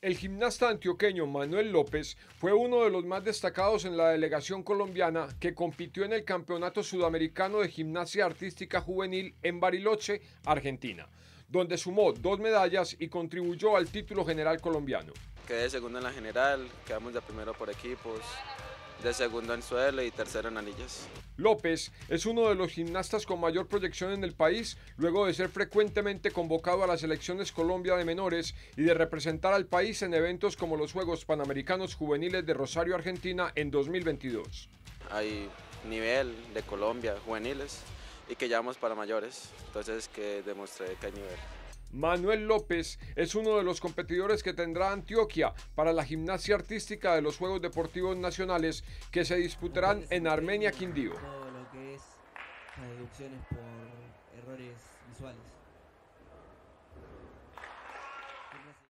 El gimnasta antioqueño Manuel López fue uno de los más destacados en la delegación colombiana que compitió en el Campeonato Sudamericano de Gimnasia Artística Juvenil en Bariloche, Argentina, donde sumó dos medallas y contribuyó al título general colombiano. Quedé segundo en la general, quedamos de primero por equipos, de segundo en suelo y tercero en anillas. López es uno de los gimnastas con mayor proyección en el país, luego de ser frecuentemente convocado a las selecciones Colombia de menores y de representar al país en eventos como los Juegos Panamericanos Juveniles de Rosario, Argentina, en 2022. Hay nivel de Colombia juveniles y que llevamos para mayores, entonces que demostré que hay nivel. Manuel López es uno de los competidores que tendrá Antioquia para la gimnasia artística de los Juegos Deportivos Nacionales que se disputarán en Armenia Quindío. por errores visuales.